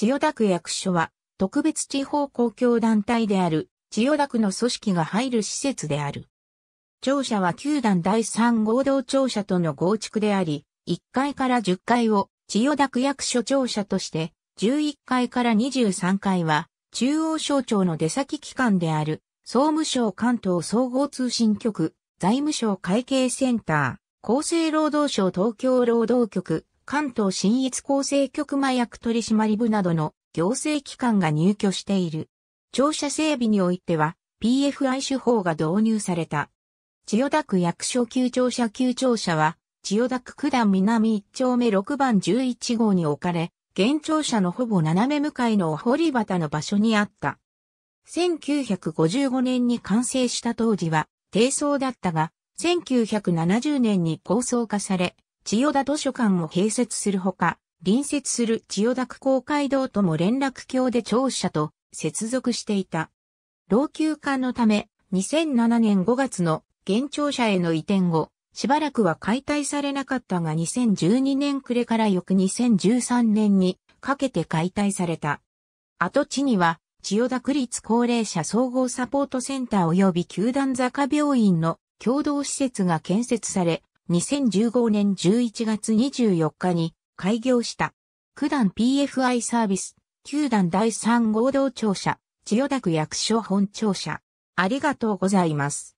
千代田区役所は、特別地方公共団体である、千代田区の組織が入る施設である。庁舎は球団第3合同庁舎との合築であり、1階から10階を千代田区役所庁舎として、11階から23階は中央省庁の出先機関である総務省関東総合通信局、財務省会計センター、厚生労働省東京労働局、関東新越厚生局麻薬取締部などの行政機関が入居している。庁舎整備においては PFI 手法が導入された。千代田区役所旧庁舎旧庁舎は千代田区九段南1丁目6番11号に置かれ、現庁舎のほぼ斜め向かいの堀端の場所にあった。1955年に完成した当時は低層だったが、1970年に高層化され、千代田図書館を併設するほか、隣接する千代田区公会堂とも連絡橋で庁舎と接続していた。老朽化のため、2007年5月の現庁舎への移転後、しばらくは解体されなかったが2012年暮れから翌2013年にかけて解体された。跡地には、千代田区立高齢者総合サポートセンター及び球団坂病院の共同施設が建設され、2015年11月24日に開業した。九段 PFI サービス、九段第3合同庁舎、千代田区役所本庁舎。ありがとうございます。